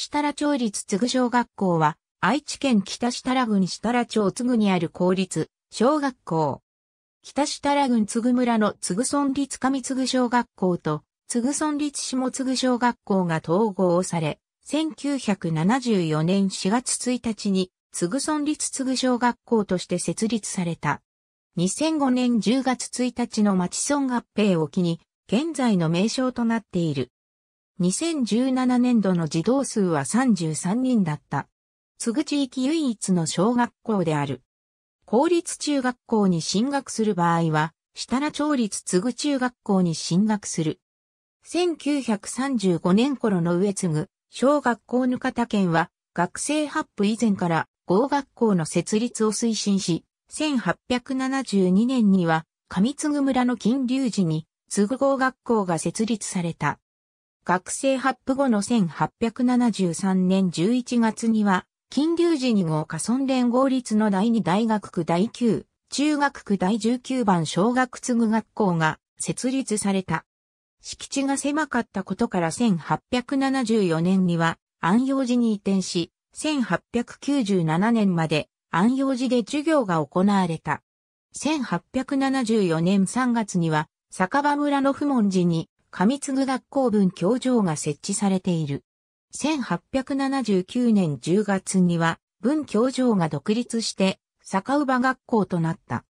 設楽町立津具小学校は、愛知県北設楽郡設楽町津具にある公立小学校。北設楽郡津具村の津具村立上津具小学校と、津具村立下津具小学校が統合され、1974年4月1日に、津具村立津具小学校として設立された。2005年10月1日の町村合併を機に、現在の名称となっている。2017年度の児童数は33人だった。津口地域唯一の小学校である。公立中学校に進学する場合は、下田町立津口中学校に進学する。1935年頃の上津具、小学校ぬかた県は、学生発布以前から合学校の設立を推進し、1872年には上津具村の金龍寺に津具合学校が設立された。学生発布後の1873年11月には、金龍寺に号下村連合立の第二大学区第九、中学区第19番小学継ぐ学校が設立された。敷地が狭かったことから1874年には安養寺に移転し、1897年まで安養寺で授業が行われた。1874年3月には、酒場村の不問寺に上津学校分教場が設置されている。1879年10月には、文教場が独立して、坂馬学校となった。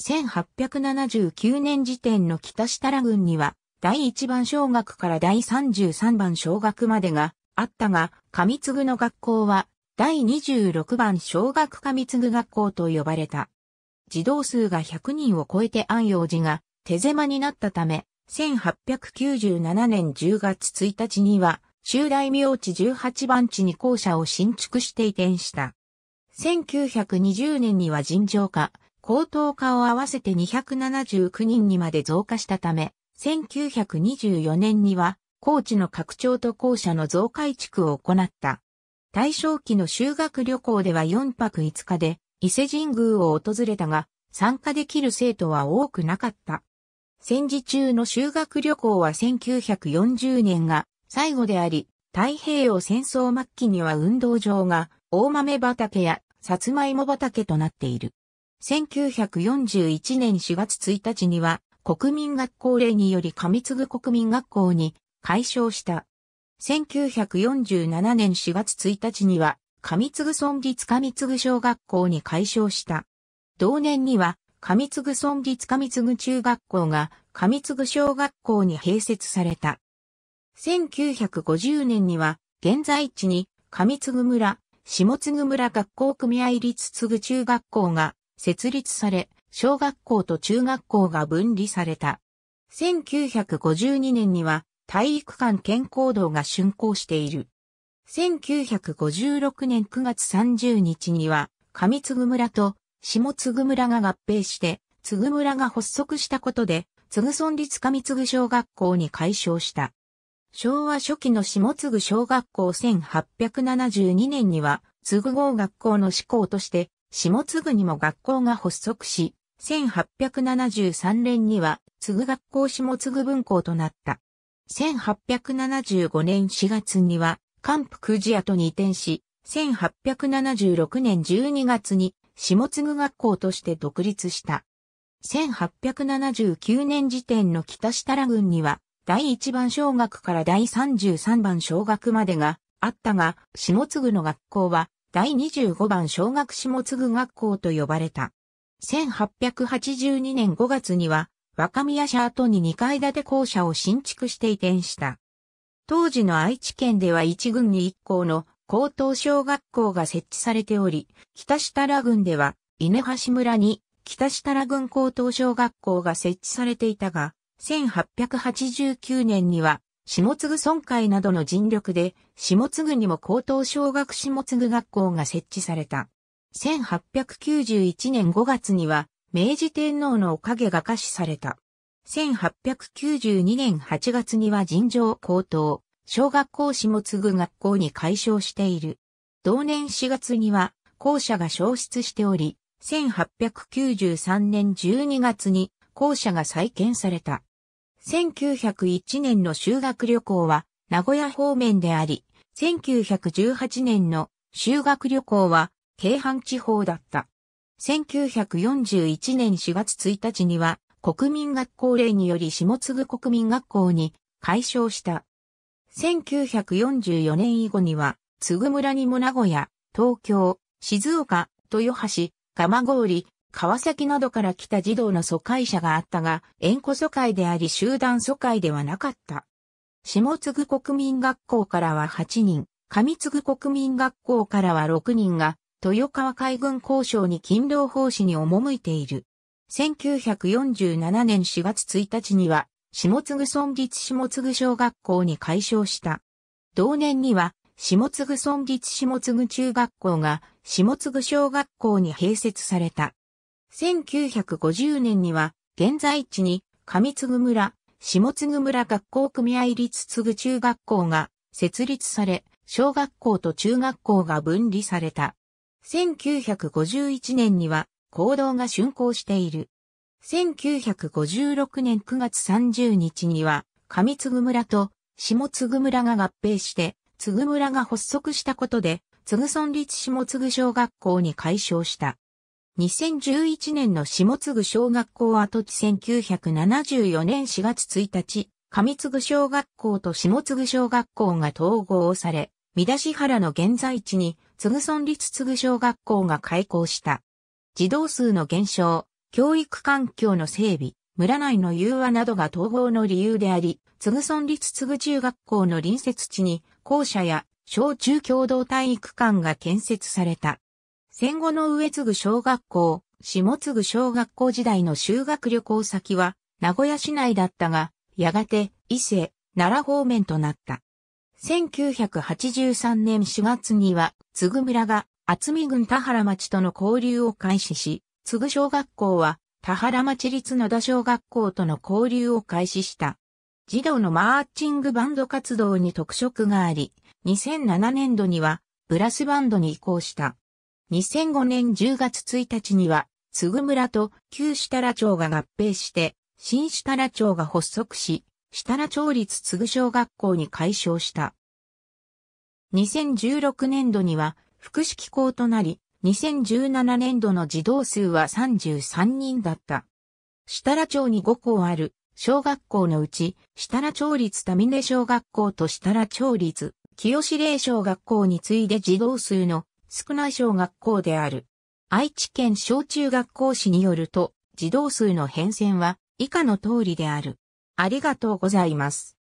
1879年時点の北設楽郡には、第1番小学から第33番小学までがあったが、上継の学校は、第26番小学上継学校と呼ばれた。児童数が100人を超えて安養寺が手狭になったため、1897年10月1日には、旧大名地18番地に校舎を新築して移転した。1920年には尋常化、高等化を合わせて279人にまで増加したため、1924年には、高知の拡張と校舎の増改築を行った。大正期の修学旅行では4泊5日で、伊勢神宮を訪れたが、参加できる生徒は多くなかった。戦時中の修学旅行は1940年が最後であり、太平洋戦争末期には運動場が大豆畑やさつまいも畑となっている。1941年4月1日には国民学校令により上継ぐ国民学校に解消した。1947年4月1日には上継村立上継小学校に解消した。同年には上津具村立上津具中学校が上津具小学校に併設された。1950年には、現在地に上津具村、下津具村学校組合立津具中学校が設立され、小学校と中学校が分離された。1952年には体育館健康堂が竣工している。1956年9月30日には上津具村と下津具村が合併して、津具村が発足したことで、津具村立上津具小学校に改称した。昭和初期の下津具小学校1872年には、津具号学校の志向として、下津具にも学校が発足し、1873年には、津具学校下津具分校となった。1875年4月には、関福寺跡に移転し、1876年12月に下津具学校として独立した。1879年時点の北設楽郡には、第1番小学から第33番小学までがあったが、下津具の学校は、第25番小学下津具学校と呼ばれた。1882年5月には、若宮社跡に2階建て校舎を新築して移転した。当時の愛知県では1軍に1校の高等小学校が設置されており、北設楽郡では、稲橋村に北設楽郡高等小学校が設置されていたが、1889年には、下津具村会などの尽力で、下津具にも高等小学下津具学校が設置された。1891年5月には、明治天皇のおかげが可視された。1892年8月には尋常高等小学校史も次ぐ学校に改称している。同年4月には校舎が消失しており、1893年12月に校舎が再建された。1901年の修学旅行は名古屋方面であり、1918年の修学旅行は京阪地方だった。1941年4月1日には国民学校令により下継ぐ国民学校に解消した。1944年以後には、津ぐ村にも名古屋、東京、静岡、豊橋、蒲郡、川崎などから来た児童の疎開者があったが、縁故疎開であり集団疎開ではなかった。下津国民学校からは8人、上津国民学校からは6人が、豊川海軍交渉に勤労奉仕に赴いている。1947年4月1日には、下津村立下津小学校に改称した。同年には、下津村立下津中学校が下津小学校に併設された。1950年には、現在地に上津村、下津村学校組合立津中学校が設立され、小学校と中学校が分離された。1951年には、行動が竣工している。1956年9月30日には、上津村と下津村が合併して、津村が発足したことで、津村立下津小学校に改称した。2011年の下津小学校跡地1974年4月1日、上津小学校と下津小学校が統合され、三田市原の現在地に津村立津小学校が開校した。児童数の減少、教育環境の整備、村内の融和などが統合の理由であり、つぐ村立つぐ中学校の隣接地に校舎や小中共同体育館が建設された。戦後の上継ぐ小学校、下継ぐ小学校時代の修学旅行先は名古屋市内だったが、やがて伊勢、奈良方面となった。1983年4月には、津ぐ村が厚見郡田原町との交流を開始し、津ぐ小学校は、田原町立野田小学校との交流を開始した。児童のマーチングバンド活動に特色があり、2007年度には、ブラスバンドに移行した。2005年10月1日には、津ぐ村と旧設楽町が合併して、新設楽町が発足し、設楽町立津ぐ小学校に改称した。2016年度には、福祉機構となり、2017年度の児童数は33人だった。設楽町に5校ある小学校のうち、設楽町立田峰小学校と設楽町立清司霊小学校に次いで児童数の少ない小学校である。愛知県小中学校市によると、児童数の変遷は以下の通りである。ありがとうございます。